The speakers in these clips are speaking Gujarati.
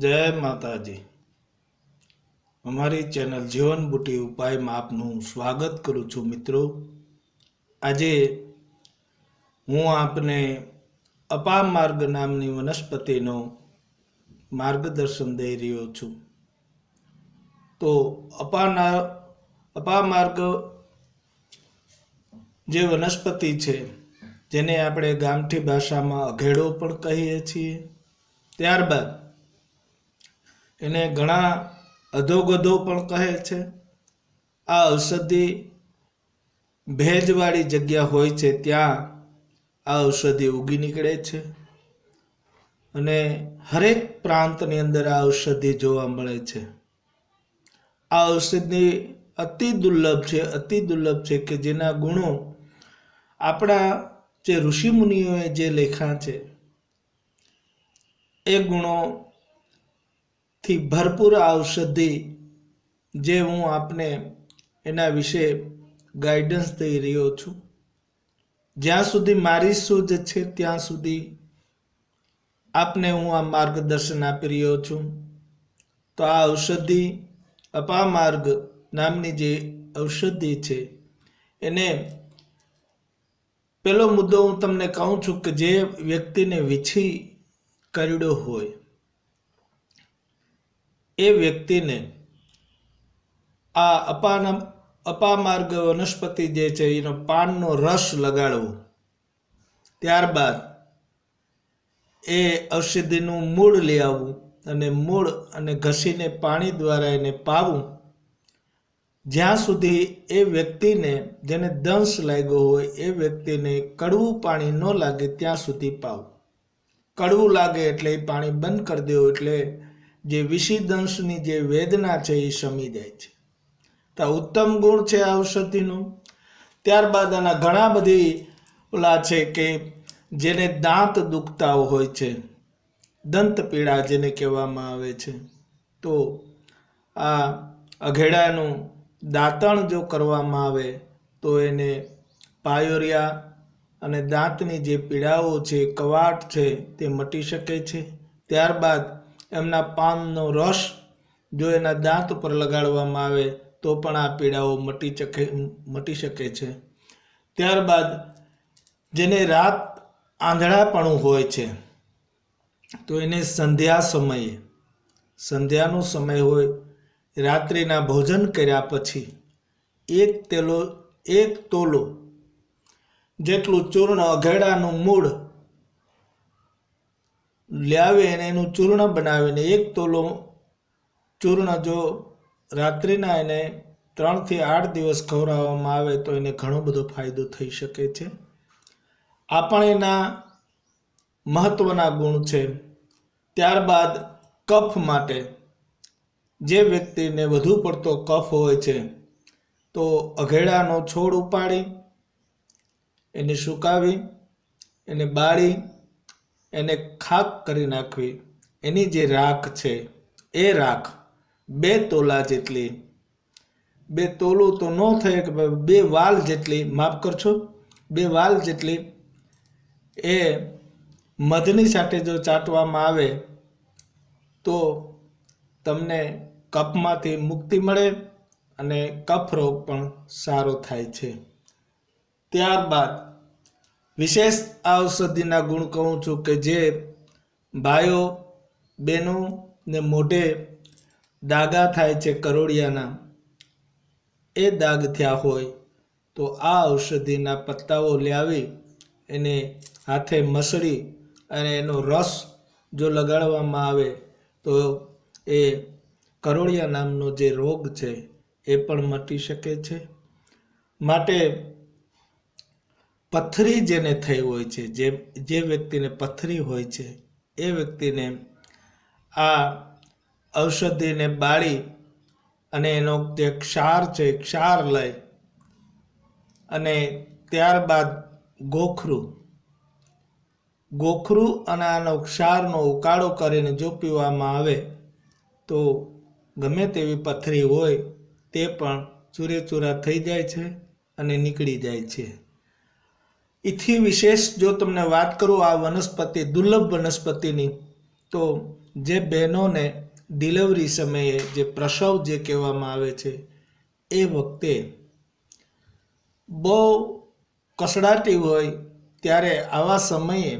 જય માતાજી અમારી ચેનલ જીવન બુટી ઉપાયમાં આપનું સ્વાગત કરું છું મિત્રો આજે હું આપને અપા માર્ગ નામની વનસ્પતિનો માર્ગદર્શન દઈ રહ્યો છું તો અપાના અપા માર્ગ જે વનસ્પતિ છે જેને આપણે ગામઠી ભાષામાં અઘેડો પણ કહીએ છીએ ત્યારબાદ એને ઘણા અધોગધો પણ કહે છે આ ઔષધિ ભેજવાળી જગ્યા હોય છે ત્યાં આ ઔષધિ ઉગી નીકળે છે અને હરેક પ્રાંતની અંદર આ ઔષધિ જોવા મળે છે આ ઔષધિ અતિ દુર્લભ છે અતિ દુર્લભ છે કે જેના ગુણો આપણા જે ઋષિમુનિઓએ જે લેખા છે એ ગુણો થી ભરપૂર ઔષધિ જે હું આપને એના વિશે ગાઈડન્સ દઈ રહ્યો છું જ્યાં સુધી મારી સૂઝ છે ત્યાં સુધી આપને હું આ માર્ગદર્શન આપી રહ્યો છું તો આ ઔષધિ અપામાર્ગ નામની જે ઔષધિ છે એને પહેલો મુદ્દો હું તમને કહું છું કે જે વ્યક્તિને વીછી કર્યો હોય એ વ્યક્તિને આ અપાન અપામાર્ગ વનસ્પતિ જે છે એનો પાનનો રસ લગાડવો ત્યારબાદ એ ઔષધિનું મૂળ લઈ આવવું અને મૂળ અને ઘસીને પાણી દ્વારા એને પાવું જ્યાં સુધી એ વ્યક્તિને જેને દંશ લાગ્યો હોય એ વ્યક્તિને કડવું પાણી ન લાગે ત્યાં સુધી પાવું કડવું લાગે એટલે એ પાણી બંધ કરી દેવું એટલે જે વિષિદંશની જે વેદના છે એ શમી જાય છે તો ઉત્તમ ગુણ છે આ ઔષધિનું ત્યારબાદ આના ઘણા બધી ઓલા છે કે જેને દાંત દુખતા હોય છે દંત પીડા જેને કહેવામાં આવે છે તો આ અઘેડાનું દાંતણ જો કરવામાં આવે તો એને પાયોરિયા અને દાંતની જે પીડાઓ છે કવાટ છે તે મટી શકે છે ત્યારબાદ એમના પાનનો રસ જો એના દાંત પર લગાડવામાં આવે તો પણ આ પીડાઓ મટી શકે મટી શકે છે ત્યારબાદ જેને રાત આંધળાપણું હોય છે તો એને સંધ્યા સમયે સંધ્યાનો સમય હોય રાત્રિના ભોજન કર્યા પછી એક તેલો એક તોલો જેટલું ચૂર્ણ અઘેડાનું મૂળ લાવે અને એનું ચૂર્ણ બનાવીને એક તોલો ચૂર્ણ જો રાત્રિના એને ત્રણથી આઠ દિવસ ખવડાવવામાં આવે તો એને ઘણો બધો ફાયદો થઈ શકે છે આ પણ એના મહત્ત્વના ગુણ છે ત્યારબાદ કફ માટે જે વ્યક્તિને વધુ પડતો કફ હોય છે તો અઘેડાનો છોડ ઉપાડી એને સુકાવી એને બાળી એને ખાક કરી નાખવી એની જે રાખ છે એ રાખ બે તોલા જેટલી બે તોલું તો ન થાય કે બે વાલ જેટલી માફ કરશો બે વાલ જેટલી એ મધની સાથે જો ચાટવામાં આવે તો તમને કફમાંથી મુક્તિ મળે અને કફ રોગ પણ સારો થાય છે ત્યારબાદ વિશેષ આ ઔષધિના ગુણ કહું છું કે જે ભાઈઓ બહેનો ને મોઢે દાગા થાય છે કરોડિયાના એ દાગ થયા હોય તો આ ઔષધિના પત્તાઓ લાવી એને હાથે મસળી અને એનો રસ જો લગાડવામાં આવે તો એ કરોળિયા નામનો જે રોગ છે એ પણ મટી શકે છે માટે પથરી જેને થઈ હોય છે જે જે વ્યક્તિને પથરી હોય છે એ વ્યક્તિને આ ઔષધિને બાળી અને એનો જે ક્ષાર છે ક્ષાર લઈ અને ત્યારબાદ ગોખરું ગોખરું અને આનો ક્ષારનો ઉકાળો કરીને જો પીવામાં આવે તો ગમે તેવી પથરી હોય તે પણ ચૂરેચૂરા થઈ જાય છે અને નીકળી જાય છે એથી વિશેષ જો તમને વાત કરું આ વનસ્પતિ દુર્લભ વનસ્પતિની તો જે બહેનોને ડિલિવરી સમયે જે પ્રસવ જે કહેવામાં આવે છે એ વખતે બહુ કસડાટી હોય ત્યારે આવા સમયે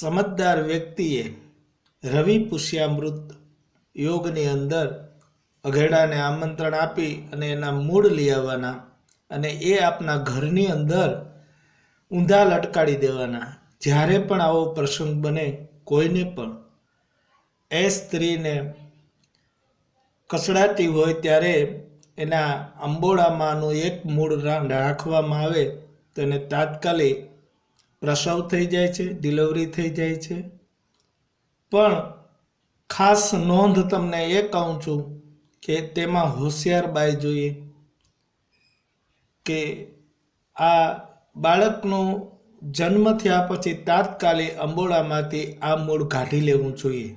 સમજદાર વ્યક્તિએ રવિ પુષ્યામૃત યોગની અંદર અઘેડાને આમંત્રણ આપી અને એના મૂળ લઈ આવવાના અને એ આપના ઘરની અંદર ઊંધા લટકાડી દેવાના જ્યારે પણ આવો પ્રસંગ બને કોઈને પણ એ સ્ત્રીને કસડાતી હોય ત્યારે એના અંબોળામાંનું એક મૂળ રાખવામાં આવે તો એને તાત્કાલિક પ્રસવ થઈ જાય છે ડિલિવરી થઈ જાય છે પણ ખાસ નોંધ તમને એ કહું છું કે તેમાં હોશિયાર બાય જોઈએ કે આ બાળકનો જન્મ થયા પછી તાત્કાલે અંબોળામાંથી આ મૂળ કાઢી લેવું જોઈએ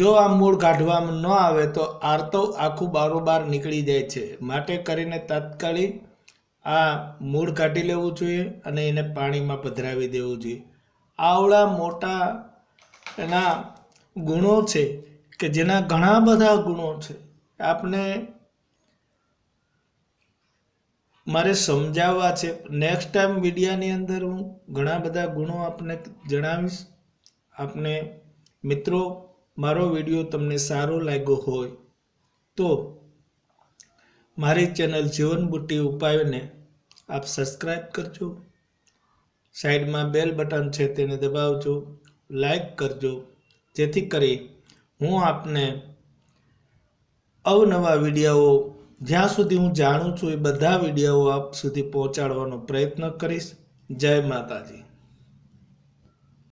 જો આ મૂળ કાઢવામાં ન આવે તો આરતો આખું બારોબાર નીકળી જાય છે માટે કરીને તાત્કાલિક આ મૂળ કાઢી લેવું જોઈએ અને એને પાણીમાં પધરાવી દેવું જોઈએ આવડા મોટા એના ગુણો છે કે જેના ઘણા બધા ગુણો છે આપણે મારે સમજાવવા છે નેક્સ્ટ ટાઈમ મીડિયાની અંદર હું ઘણા બધા ગુણો આપને જણાવીશ આપને મિત્રો મારો વિડીયો તમને સારો લાગ્યો હોય તો મારી ચેનલ જીવન બુટ્ટી ઉપાયોને આપ સબસ્ક્રાઈબ કરજો સાઈડમાં બેલ બટન છે તેને દબાવજો લાઈક કરજો જેથી કરી હું આપને અવનવા વિડીયો જ્યાં સુધી હું જાણું છું એ બધા વિડીયો આપ સુધી પહોંચાડવાનો પ્રયત્ન કરીશ જય માતાજી